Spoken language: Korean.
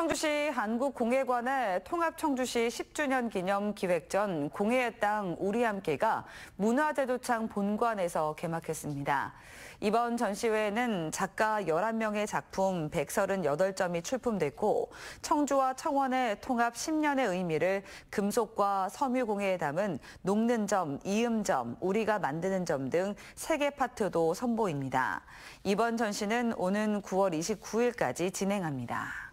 청주시 한국공예관의 통합청주시 10주년 기념 기획전 공예의 땅 우리 함께가 문화제도창 본관에서 개막했습니다. 이번 전시회에는 작가 11명의 작품 138점이 출품됐고 청주와 청원의 통합 10년의 의미를 금속과 섬유공예에 담은 녹는 점, 이음점, 우리가 만드는 점 등 3개 파트도 선보입니다. 이번 전시는 오는 9월 29일까지 진행합니다.